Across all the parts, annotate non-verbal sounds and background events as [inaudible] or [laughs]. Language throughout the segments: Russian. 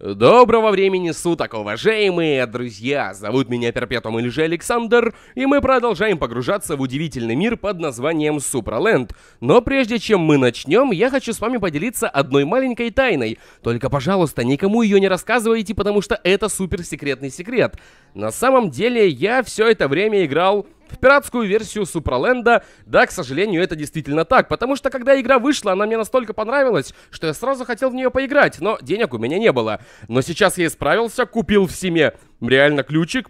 Доброго времени суток, уважаемые друзья! Зовут меня Перпетум или же Александр, и мы продолжаем погружаться в удивительный мир под названием Супроленд. Но прежде чем мы начнем, я хочу с вами поделиться одной маленькой тайной. Только, пожалуйста, никому ее не рассказывайте, потому что это суперсекретный секрет. На самом деле, я все это время играл в пиратскую версию Супроленда. Да, к сожалению, это действительно так, потому что когда игра вышла, она мне настолько понравилась, что я сразу хотел в нее поиграть, но денег у меня не было. Но сейчас я исправился, купил в Симе реально ключик,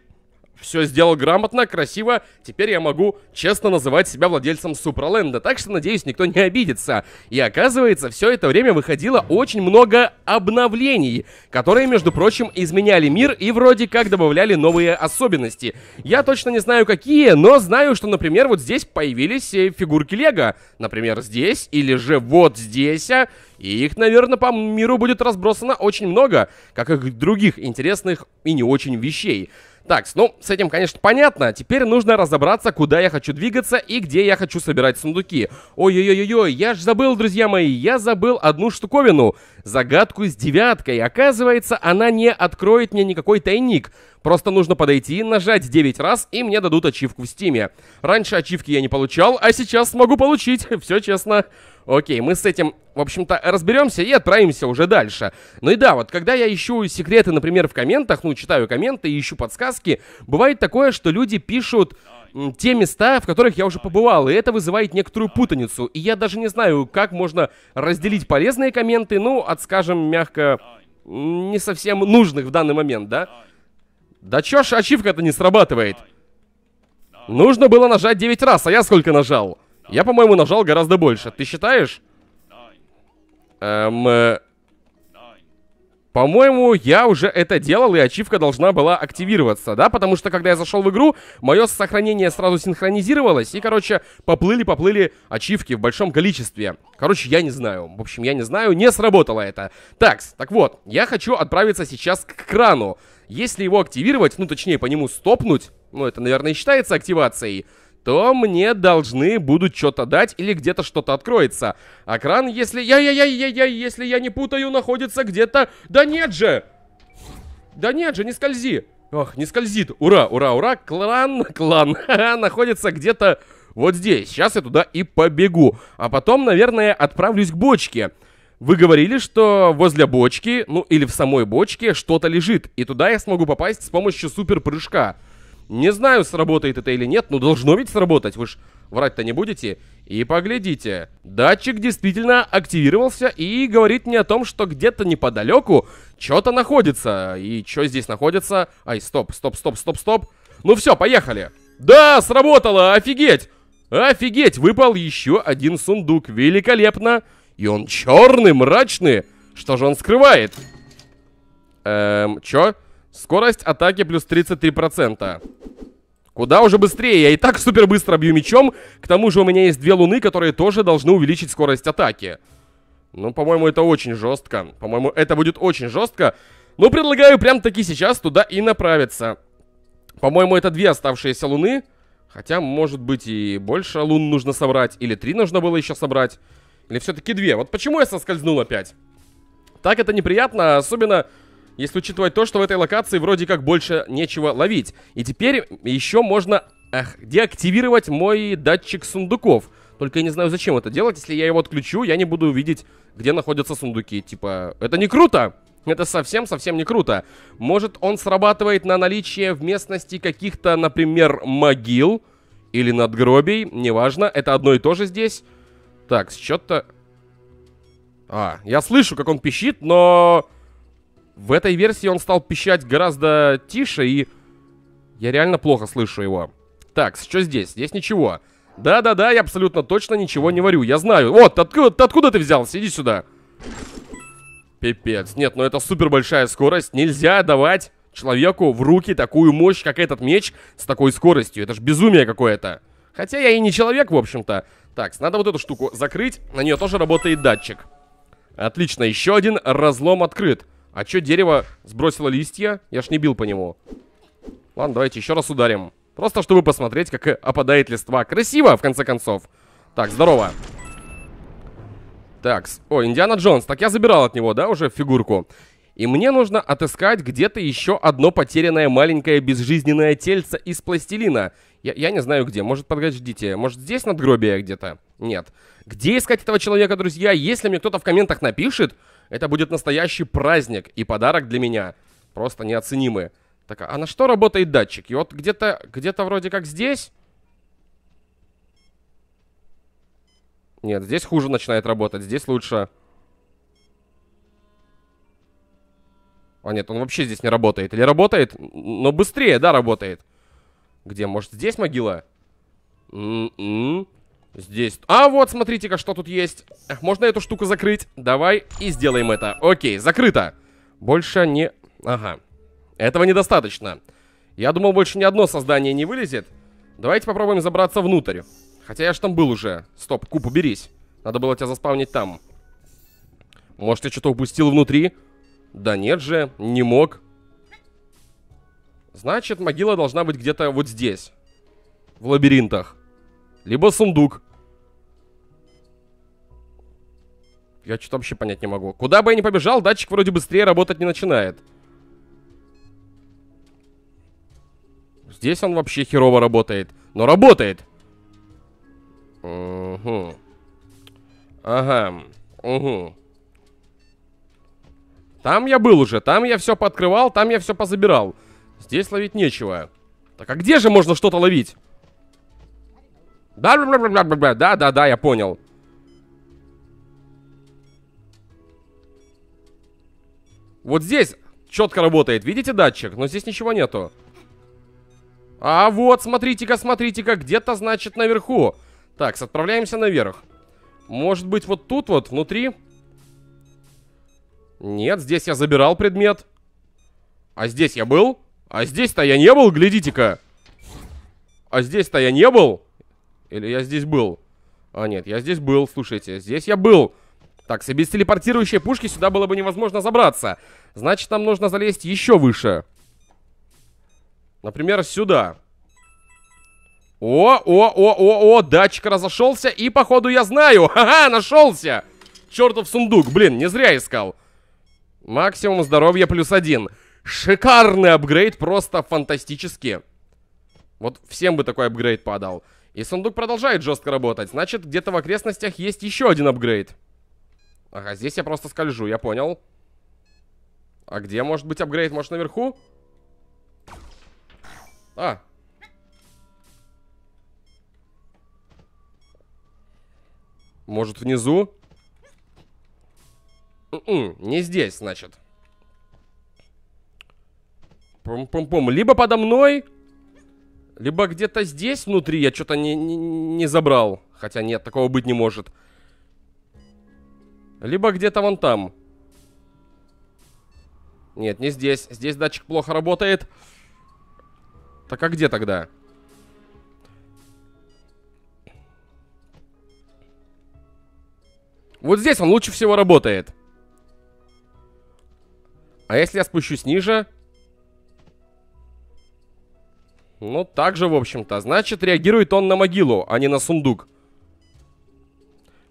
все сделал грамотно, красиво. Теперь я могу честно называть себя владельцем Супроленда, так что, надеюсь, никто не обидится. И оказывается, все это время выходило очень много обновлений, которые, между прочим, изменяли мир и вроде как добавляли новые особенности. Я точно не знаю, какие, но знаю, что, например, вот здесь появились э, фигурки Лего. Например, здесь или же вот здесь. А, и их, наверное, по миру будет разбросано очень много, как и других интересных и не очень вещей. Так, ну, с этим, конечно, понятно. Теперь нужно разобраться, куда я хочу двигаться и где я хочу собирать сундуки. Ой-ой-ой-ой, я ж забыл, друзья мои, я забыл одну штуковину. Загадку с девяткой. Оказывается, она не откроет мне никакой тайник. Просто нужно подойти, нажать 9 раз, и мне дадут ачивку в стиме. Раньше ачивки я не получал, а сейчас смогу получить. [laughs] Все честно. Окей, мы с этим, в общем-то, разберемся и отправимся уже дальше. Ну и да, вот когда я ищу секреты, например, в комментах, ну, читаю комменты и ищу подсказки, бывает такое, что люди пишут те места, в которых я уже побывал, и это вызывает некоторую путаницу. И я даже не знаю, как можно разделить полезные комменты, ну, от, скажем, мягко, не совсем нужных в данный момент, да? Да чё ж ачивка-то не срабатывает? Нужно было нажать 9 раз, а я сколько нажал? Я, по-моему, нажал гораздо больше. Ты считаешь? Эм... Э, по-моему, я уже это делал, и ачивка должна была активироваться, да? Потому что, когда я зашел в игру, мое сохранение сразу синхронизировалось, и, короче, поплыли-поплыли ачивки в большом количестве. Короче, я не знаю. В общем, я не знаю, не сработало это. Так, так вот, я хочу отправиться сейчас к крану. Если его активировать, ну, точнее, по нему стопнуть, ну, это, наверное, считается активацией, то мне должны будут что-то дать или где-то что-то откроется. А кран, если... Я-я-я-я-я, если я не путаю, находится где-то... Да нет же! Да нет же, не скользи! Ох, не скользит. Ура, ура, ура. Клан, клан. [laughs] находится где-то вот здесь. Сейчас я туда и побегу. А потом, наверное, отправлюсь к бочке. Вы говорили, что возле бочки, ну или в самой бочке, что-то лежит. И туда я смогу попасть с помощью супер прыжка. Не знаю, сработает это или нет, но должно ведь сработать, вы ж врать-то не будете. И поглядите, датчик действительно активировался и говорит мне о том, что где-то неподалеку что-то находится. И что здесь находится? Ай, стоп, стоп, стоп, стоп, стоп. Ну все, поехали. Да, сработало, офигеть! Офигеть, выпал еще один сундук, великолепно. И он черный, мрачный. Что же он скрывает? Эм, чё? Чё? Скорость атаки плюс 33%. Куда уже быстрее. Я и так супер быстро бью мечом. К тому же у меня есть две луны, которые тоже должны увеличить скорость атаки. Ну, по-моему, это очень жестко. По-моему, это будет очень жестко. Ну, предлагаю прям-таки сейчас туда и направиться. По-моему, это две оставшиеся луны. Хотя, может быть, и больше лун нужно собрать. Или три нужно было еще собрать. Или все-таки две. Вот почему я соскользнул опять? Так это неприятно, особенно если учитывать то, что в этой локации вроде как больше нечего ловить. И теперь еще можно эх, деактивировать мой датчик сундуков. Только я не знаю, зачем это делать. Если я его отключу, я не буду видеть, где находятся сундуки. Типа, это не круто! Это совсем-совсем не круто. Может, он срабатывает на наличие в местности каких-то, например, могил или надгробий, неважно. Это одно и то же здесь. Так, счет-то... А, я слышу, как он пищит, но... В этой версии он стал пищать гораздо тише, и я реально плохо слышу его. Так, что здесь? Здесь ничего. Да-да-да, я абсолютно точно ничего не варю, я знаю. Вот, откуда, откуда ты взял? Сиди сюда. Пипец. Нет, ну это супер большая скорость. Нельзя давать человеку в руки такую мощь, как этот меч, с такой скоростью. Это ж безумие какое-то. Хотя я и не человек, в общем-то. Так, надо вот эту штуку закрыть. На нее тоже работает датчик. Отлично, еще один разлом открыт. А чё дерево сбросило листья? Я ж не бил по нему. Ладно, давайте еще раз ударим. Просто чтобы посмотреть, как э, опадает листва. Красиво, в конце концов. Так, здорово. Так, о, Индиана Джонс. Так я забирал от него, да, уже фигурку. И мне нужно отыскать где-то еще одно потерянное маленькое безжизненное тельце из пластилина. Я, я не знаю где. Может, подождите. Может, здесь надгробие где-то? Нет. Где искать этого человека, друзья? Если мне кто-то в комментах напишет, это будет настоящий праздник и подарок для меня. Просто неоценимый. Так, а на что работает датчик? И вот где-то, где-то вроде как здесь... Нет, здесь хуже начинает работать, здесь лучше. А нет, он вообще здесь не работает. Или работает, но быстрее, да, работает. Где, может, здесь могила? М м-м. -м -м. Здесь... А, вот, смотрите-ка, что тут есть. Можно эту штуку закрыть? Давай и сделаем это. Окей, закрыто. Больше не... Ага. Этого недостаточно. Я думал, больше ни одно создание не вылезет. Давайте попробуем забраться внутрь. Хотя я ж там был уже. Стоп, куб, уберись. Надо было тебя заспавнить там. Может, я что-то упустил внутри? Да нет же, не мог. Значит, могила должна быть где-то вот здесь. В лабиринтах. Либо сундук. Я что-то вообще понять не могу. Куда бы я ни побежал, датчик вроде быстрее работать не начинает. Здесь он вообще херово работает. Но работает. Угу. Ага. Угу. Там я был уже. Там я все пооткрывал, там я все позабирал. Здесь ловить нечего. Так а где же можно что-то ловить? Да, да, да, я понял. Вот здесь четко работает. Видите датчик? Но здесь ничего нету. А вот, смотрите-ка, смотрите-ка, где-то, значит, наверху. Так, отправляемся наверх. Может быть, вот тут вот, внутри? Нет, здесь я забирал предмет. А здесь я был? А здесь-то я не был, глядите-ка. А здесь-то я не был. Или я здесь был? А, нет, я здесь был, слушайте, здесь я был. Так, без телепортирующей пушки сюда было бы невозможно забраться. Значит, нам нужно залезть еще выше. Например, сюда. О, о, о, о, о, датчик разошелся, и, походу, я знаю. [laughs] Ха-ха, нашелся. Чертов сундук, блин, не зря искал. Максимум здоровья плюс один. Шикарный апгрейд, просто фантастически. Вот всем бы такой апгрейд подал. И сундук продолжает жестко работать. Значит, где-то в окрестностях есть еще один апгрейд. Ага, здесь я просто скольжу, я понял. А где может быть апгрейд? Может, наверху? А. Может, внизу? М-м, не здесь, значит. Пум-пум-пум. Либо подо мной, либо где-то здесь внутри я что-то не, не, не забрал. Хотя нет, такого быть не может. Либо где-то вон там. Нет, не здесь. Здесь датчик плохо работает. Так а где тогда? Вот здесь он лучше всего работает. А если я спущусь ниже, ну, так же, в общем-то. Значит, реагирует он на могилу, а не на сундук.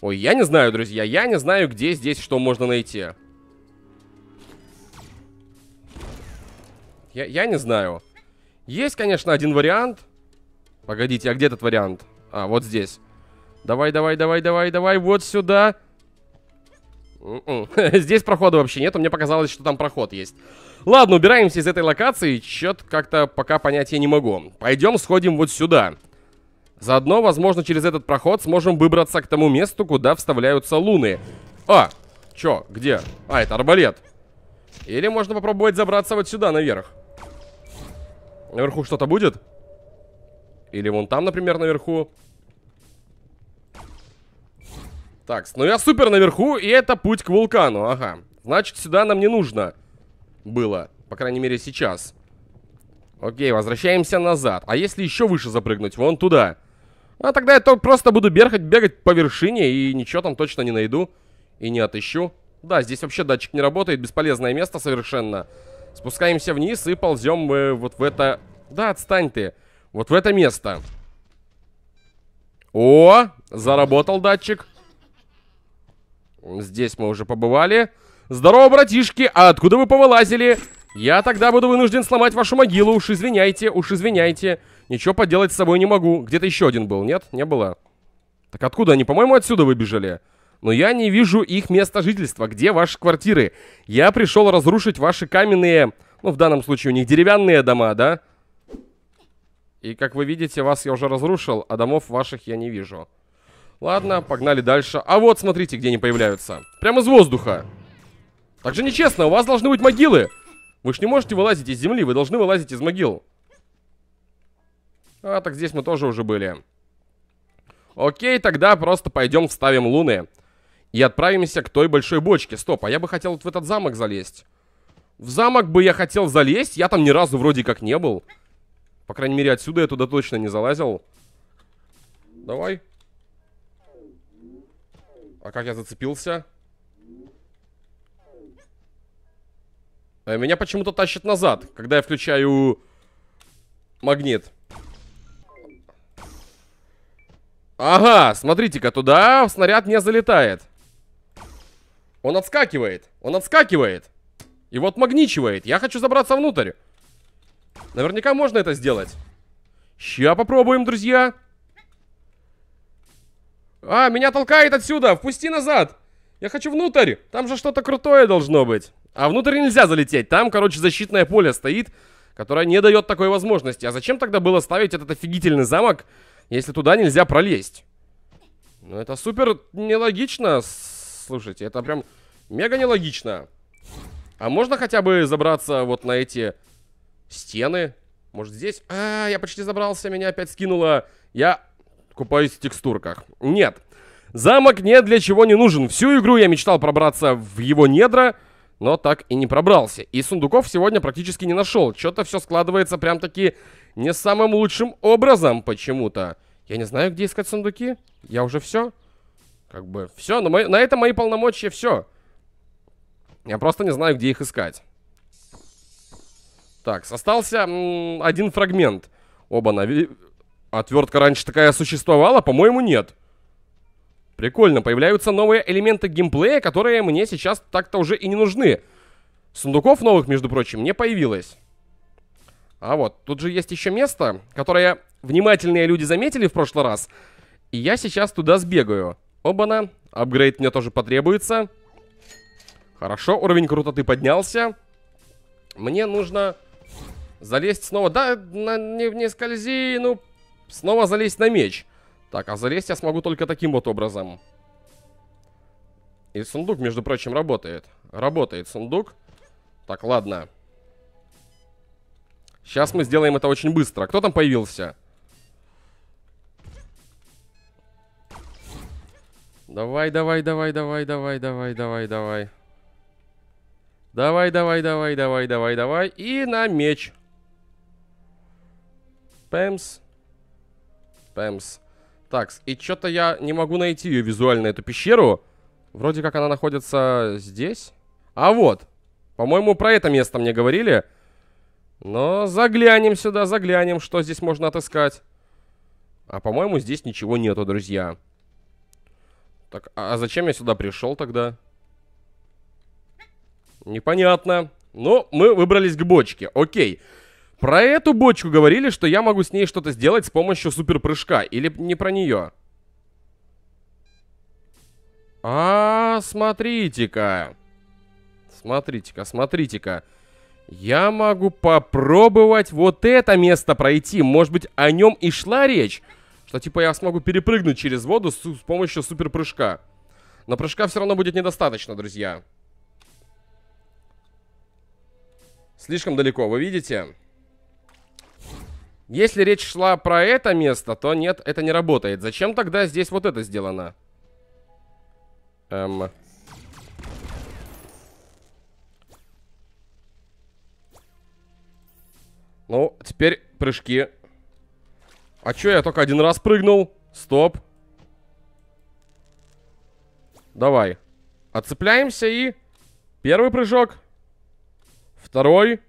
Ой, я не знаю, друзья. Я не знаю, где здесь что можно найти. Я, я не знаю. Есть, конечно, один вариант. Погодите, а где этот вариант? А, вот здесь. Давай, давай, давай, давай, давай, вот сюда. М-м. [laughs] Здесь прохода вообще нет, мне показалось, что там проход есть. Ладно, убираемся из этой локации, Чет, как-то пока понятия не могу. Пойдем сходим вот сюда. Заодно, возможно, через этот проход сможем выбраться к тому месту, куда вставляются луны. А, чё, где? А, это арбалет. Или можно попробовать забраться вот сюда, наверх. Наверху что-то будет? Или вон там, например, наверху? Так, ну я супер наверху, и это путь к вулкану. Ага. Значит, сюда нам не нужно было. По крайней мере, сейчас. Окей, возвращаемся назад. А если еще выше запрыгнуть? Вон туда. А тогда я просто буду бегать, бегать по вершине и ничего там точно не найду. И не отыщу. Да, здесь вообще датчик не работает, бесполезное место совершенно. Спускаемся вниз и ползем мы э, вот в это... Да, отстань ты. Вот в это место. О, заработал датчик. Здесь мы уже побывали. Здорово, братишки! А откуда вы повылазили? Я тогда буду вынужден сломать вашу могилу. Уж извиняйте, уж извиняйте. Ничего поделать с собой не могу. Где-то еще один был, нет? Не было. Так откуда они? По-моему, отсюда выбежали. Но я не вижу их места жительства. Где ваши квартиры? Я пришел разрушить ваши каменные... Ну, в данном случае у них деревянные дома, да? И, как вы видите, вас я уже разрушил, а домов ваших я не вижу. Ладно, погнали дальше. А вот, смотрите, где они появляются. Прямо из воздуха. Так же нечестно, у вас должны быть могилы. Вы ж не можете вылазить из земли, вы должны вылазить из могил. А, так здесь мы тоже уже были. Окей, тогда просто пойдем вставим луны. И отправимся к той большой бочке. Стоп, а я бы хотел вот в этот замок залезть. В замок бы я хотел залезть, я там ни разу вроде как не был. По крайней мере, отсюда я туда точно не залазил. Давай. А как я зацепился? Э, меня почему-то тащит назад, когда я включаю магнит. Ага, смотрите-ка, туда снаряд не залетает. Он отскакивает, он отскакивает. И вот магничивает. Я хочу забраться внутрь. Наверняка можно это сделать. Сейчас попробуем, друзья. Друзья. А, меня толкает отсюда! Впусти назад! Я хочу внутрь! Там же что-то крутое должно быть. А внутрь нельзя залететь. Там, короче, защитное поле стоит, которое не дает такой возможности. А зачем тогда было ставить этот офигительный замок, если туда нельзя пролезть? Ну, это супер нелогично. Слушайте, это прям мега нелогично. А можно хотя бы забраться вот на эти стены? Может, здесь? А, я почти забрался, меня опять скинуло. Я Купаюсь в текстурках. Нет. Замок ни для чего не нужен. Всю игру я мечтал пробраться в его недра, но так и не пробрался. И сундуков сегодня практически не нашел. Что-то все складывается прям-таки не самым лучшим образом почему-то. Я не знаю, где искать сундуки. Я уже все. Как бы все. Но мои, на этом мои полномочия все. Я просто не знаю, где их искать. Так, остался м, один фрагмент. Оба-на. Отвертка раньше такая существовала? По-моему, нет. Прикольно, появляются новые элементы геймплея, которые мне сейчас так-то уже и не нужны. Сундуков новых, между прочим, не появилось. А вот, тут же есть еще место, которое внимательные люди заметили в прошлый раз. И я сейчас туда сбегаю. Оба-на, апгрейд мне тоже потребуется. Хорошо, уровень крутоты поднялся. Мне нужно залезть снова. Да, на, не, не скользи, ну Снова залезть на меч. Так, а залезть я смогу только таким вот образом. И сундук, между прочим, работает. Работает сундук. Так, ладно. Сейчас мы сделаем это очень быстро. Кто там появился? Давай, давай, давай, давай, давай, давай, давай, давай. Давай, давай, давай, давай, давай, давай. И на меч. Пэмс. Спэмс. Так, и что-то я не могу найти ее визуально, эту пещеру. Вроде как она находится здесь. А вот. По-моему, про это место мне говорили. Но заглянем сюда, заглянем, что здесь можно отыскать. А по-моему, здесь ничего нету, друзья. Так, а зачем я сюда пришел тогда? Непонятно. Но ну, мы выбрались к бочке. Окей. Окей. Про эту бочку говорили, что я могу с ней что-то сделать с помощью суперпрыжка. Или не про нее? А, смотрите-ка. Смотрите-ка, смотрите-ка. Я могу попробовать вот это место пройти. Может быть, о нем и шла речь? Что типа я смогу перепрыгнуть через воду с, с помощью суперпрыжка. Но прыжка все равно будет недостаточно, друзья. Слишком далеко, вы видите? Если речь шла про это место, то нет, это не работает. Зачем тогда здесь вот это сделано? Эм... Ну, теперь прыжки. А чё, я только один раз прыгнул? Стоп. Давай. Отцепляемся и... Первый прыжок. Второй.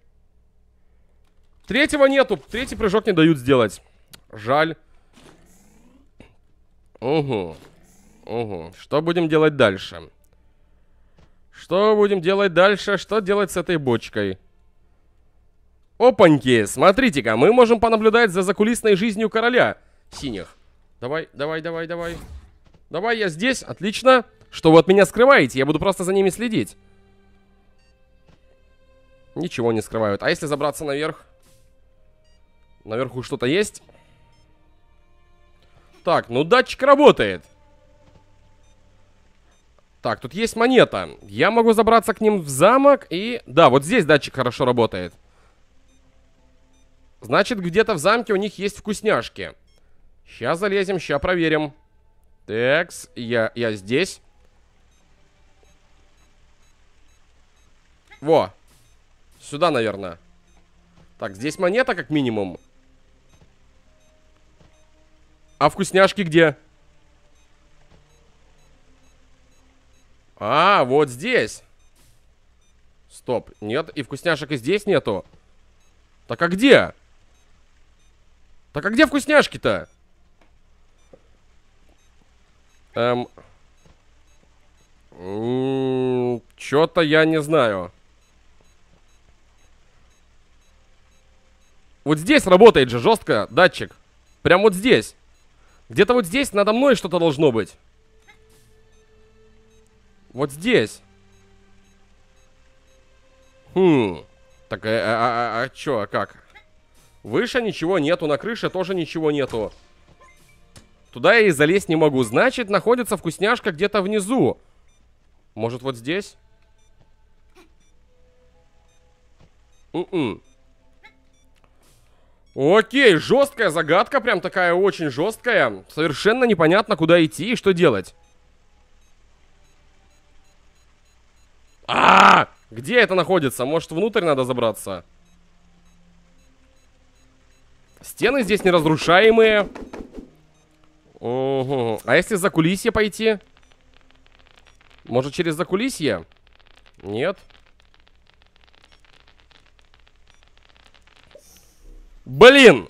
Третьего нету. Третий прыжок не дают сделать. Жаль. Угу. Угу. Что будем делать дальше? Что будем делать дальше? Что делать с этой бочкой? Опаньки, смотрите-ка, мы можем понаблюдать за закулисной жизнью короля синих. Давай, давай, давай, давай. Давай, я здесь, отлично. Что вы от меня скрываете? Я буду просто за ними следить. Ничего не скрывают. А если забраться наверх? Наверху что-то есть? Так, ну датчик работает. Так, тут есть монета. Я могу забраться к ним в замок и... Да, вот здесь датчик хорошо работает. Значит, где-то в замке у них есть вкусняшки. Сейчас залезем, сейчас проверим. Текс, я, я здесь. Во. Сюда, наверное. Так, здесь монета как минимум. А вкусняшки где? А, вот здесь. Стоп, нет, и вкусняшек и здесь нету. Так а где? Так а где вкусняшки-то? Эм... Чё-то я не знаю. Вот здесь работает же жестко датчик. Прям вот здесь. Где-то вот здесь надо мной что-то должно быть. Вот здесь. Хм. Так, э, а, а, а, а чё, а как? Выше ничего нету, на крыше тоже ничего нету. Туда я и залезть не могу. Значит, находится вкусняшка где-то внизу. Может, вот здесь? М м-м. -м. Окей, жесткая загадка, прям такая очень жесткая. Совершенно непонятно, куда идти и что делать. А, -а, -а! Где это находится? Может, внутрь надо забраться? Стены здесь неразрушаемые. Угу. А если за кулисье пойти? Может, через закулисье? Нет. Блин!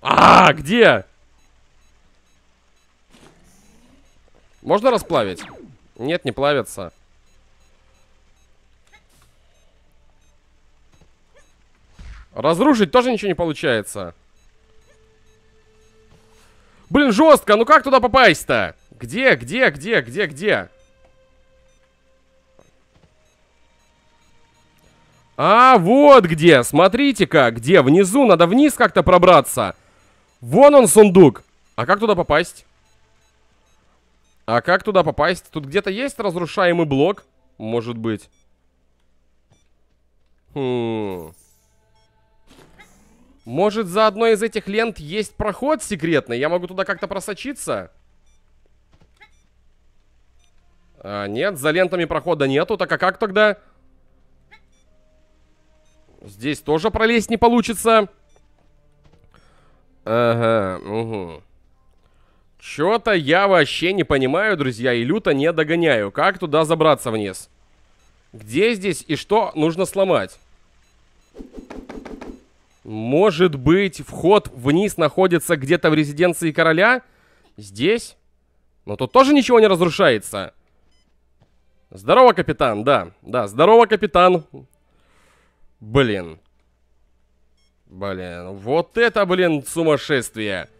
А, где? Можно расплавить? Нет, не плавится. Разрушить тоже ничего не получается. Блин, жестко. Ну как туда попасть-то? Где, где, где, где, где? А, вот где! Смотрите-ка, где? Внизу, надо вниз как-то пробраться. Вон он, сундук! А как туда попасть? А как туда попасть? Тут где-то есть разрушаемый блок? Может быть. Хм... Может, за одной из этих лент есть проход секретный? Я могу туда как-то просочиться? А, нет, за лентами прохода нету. Так а как тогда... Здесь тоже пролезть не получится. Ага, угу. Чё-то я вообще не понимаю, друзья, и люто не догоняю. Как туда забраться вниз? Где здесь и что нужно сломать? Может быть, вход вниз находится где-то в резиденции короля? Здесь? Но тут тоже ничего не разрушается. Здорово, капитан, да. Да, здорово, капитан. Блин. Блин, вот это, блин, сумасшествие.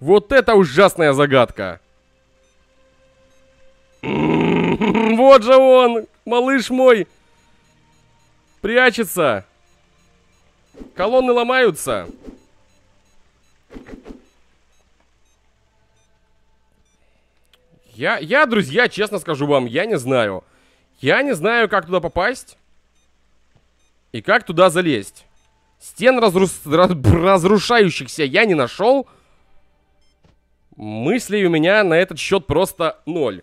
Вот это ужасная загадка. М-м-м, вот же он, малыш мой. Прячется. Колонны ломаются. Я, я, друзья, честно скажу вам, я не знаю. Я не знаю, как туда попасть. И как туда залезть? Стен разру... разрушающихся я не нашел. Мыслей у меня на этот счет просто ноль.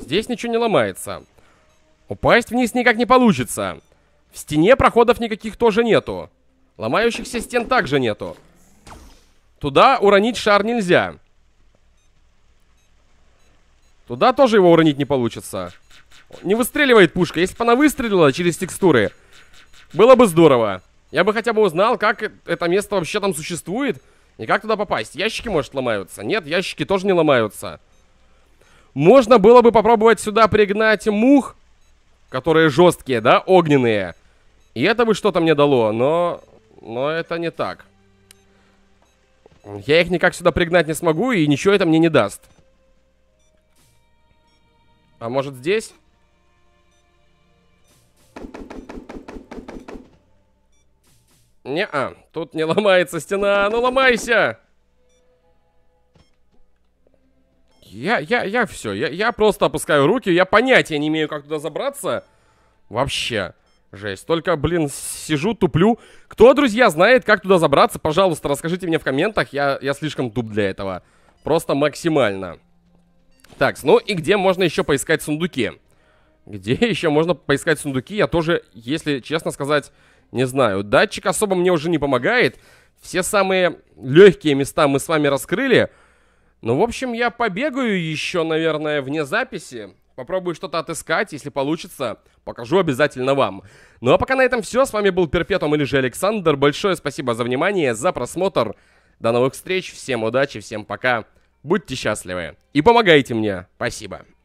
Здесь ничего не ломается. Упасть вниз никак не получится. В стене проходов никаких тоже нету. Ломающихся стен также нету. Туда уронить шар нельзя. Туда тоже его уронить не получится. Не выстреливает пушка. Если бы она выстрелила через текстуры, было бы здорово. Я бы хотя бы узнал, как это место вообще там существует. И как туда попасть? Ящики, может, ломаются? Нет, ящики тоже не ломаются. Можно было бы попробовать сюда пригнать мух, которые жесткие, да, огненные. И это бы что-то мне дало, но... Но это не так. Я их никак сюда пригнать не смогу, и ничего это мне не даст. А может здесь? Не-а, тут не ломается стена. Ну ломайся! Я, я, я все. Я, я просто опускаю руки. Я понятия не имею, как туда забраться. Вообще. Жесть. Только, блин, сижу, туплю. Кто, друзья, знает, как туда забраться, пожалуйста, расскажите мне в комментах. Я, я слишком туп для этого. Просто максимально. Так, ну и где можно еще поискать сундуки? Где [laughs] еще можно поискать сундуки? Я тоже, если честно сказать, не знаю. Датчик особо мне уже не помогает. Все самые легкие места мы с вами раскрыли. Ну, в общем, я побегаю еще, наверное, вне записи. Попробую что-то отыскать, если получится, покажу обязательно вам. Ну а пока на этом все, с вами был Перпетум или же Александр. Большое спасибо за внимание, за просмотр. До новых встреч, всем удачи, всем пока. Будьте счастливы и помогайте мне. Спасибо.